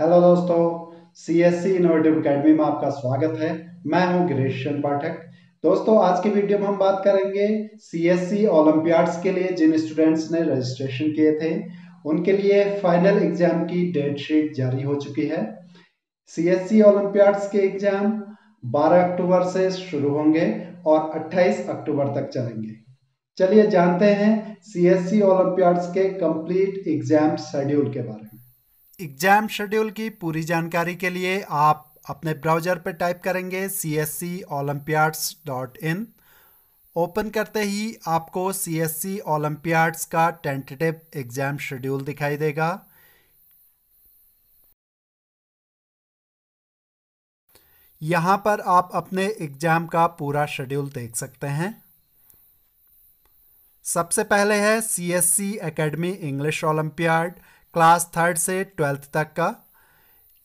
hello दोस्तों C S C innovative academy में आपका स्वागत है मैं हूं गिरीश पाठक दोस्तों आज की वीडियो में हम बात करेंगे सी एस सी ओलम्पियाड्स के लिए जिन स्टूडेंट्स ने रजिस्ट्रेशन किए थे उनके लिए फाइनल एग्जाम की डेट शीट जारी हो चुकी है सी एस सी ओलम्पियाड्स के एग्जाम 12 अक्टूबर से शुरू होंगे और 28 अक्टूबर तक चलेंगे चलिए जानते हैं सी एस सी ओलम्पियाड्स के कंप्लीट एग्जाम शेड्यूल के बारे में एग्ज़ाम शेड्यूल की पूरी जानकारी के लिए आप अपने ब्राउज़र पर टाइप करेंगे C S C olympiads dot in open करते ही आपको सी एस सी ओलम्पियाड्स का टेंटेटिव एग्ज़ाम शेड्यूल दिखाई देगा यहाँ पर आप अपने एग्ज़ाम का पूरा शेड्यूल देख सकते हैं सबसे पहले है C S C academy English olympiad class third से ट्वेल्थ तक का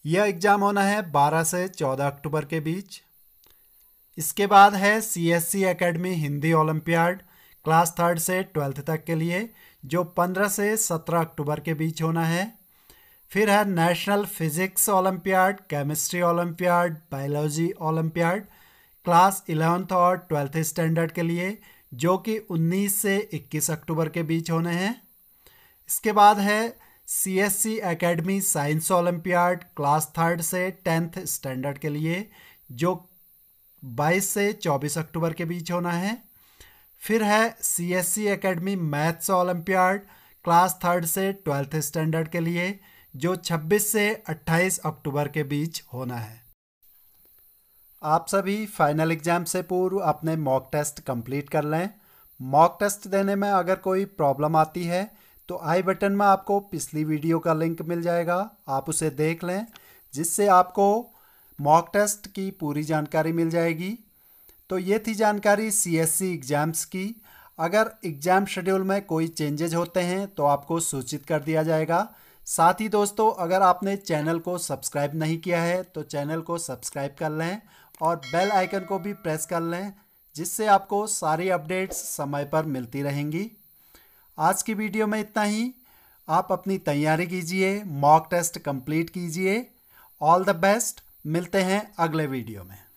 यह एग्ज़ाम होना है 12 से 14 अक्टूबर के बीच इसके बाद है C S C academy Hindi olympiad class third से ट्वेल्थ तक के लिए जो 15 से 17 अक्टूबर के बीच होना है फिर है national physics olympiad chemistry olympiad biology olympiad class eleventh और ट्वेल्थ स्टैंडर्ड के लिए जो कि 19 से 21 अक्टूबर के बीच होने हैं इसके बाद है C S C academy science olympiad class third से टेंथ स्टैंडर्ड के लिए जो 22 से 24 अक्टूबर के बीच होना है फिर है C S C academy maths olympiad class third से ट्वेल्थ स्टैंडर्ड के लिए जो 26 से 28 अक्टूबर के बीच होना है आप सभी फाइनल एग्ज़ाम से पूर्व अपने मॉक टेस्ट कंप्लीट कर लें मॉक टेस्ट देने में अगर कोई प्रॉब्लम आती है तो आई बटन में आपको पिछली वीडियो का लिंक मिल जाएगा आप उसे देख लें जिससे आपको मॉक टेस्ट की पूरी जानकारी मिल जाएगी तो ये थी जानकारी सी एग्ज़ाम्स e की अगर एग्ज़ाम शेड्यूल में कोई चेंजेज होते हैं तो आपको सूचित कर दिया जाएगा साथ ही दोस्तों अगर आपने चैनल को सब्सक्राइब नहीं किया है तो चैनल को सब्सक्राइब कर लें और बेल आइकन को भी प्रेस कर लें जिससे आपको सारी अपडेट्स समय पर मिलती रहेंगी आज की वीडियो में इतना ही आप अपनी तैयारी कीजिए मॉक टेस्ट कंप्लीट कीजिए ऑल द बेस्ट मिलते हैं अगले वीडियो में